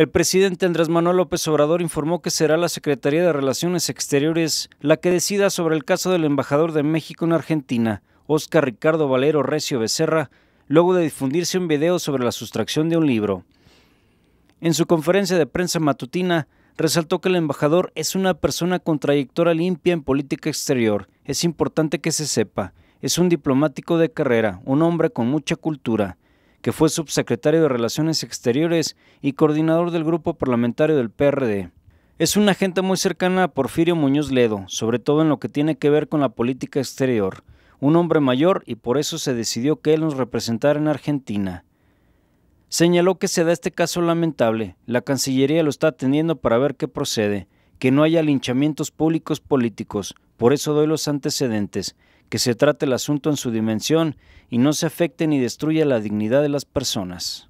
El presidente Andrés Manuel López Obrador informó que será la Secretaría de Relaciones Exteriores la que decida sobre el caso del embajador de México en Argentina, Óscar Ricardo Valero Recio Becerra, luego de difundirse un video sobre la sustracción de un libro. En su conferencia de prensa matutina, resaltó que el embajador es una persona con trayectoria limpia en política exterior. Es importante que se sepa. Es un diplomático de carrera, un hombre con mucha cultura que fue subsecretario de Relaciones Exteriores y coordinador del grupo parlamentario del PRD. Es una agente muy cercana a Porfirio Muñoz Ledo, sobre todo en lo que tiene que ver con la política exterior, un hombre mayor y por eso se decidió que él nos representara en Argentina. Señaló que se da este caso lamentable, la Cancillería lo está atendiendo para ver qué procede, que no haya linchamientos públicos políticos, por eso doy los antecedentes, que se trate el asunto en su dimensión y no se afecte ni destruya la dignidad de las personas.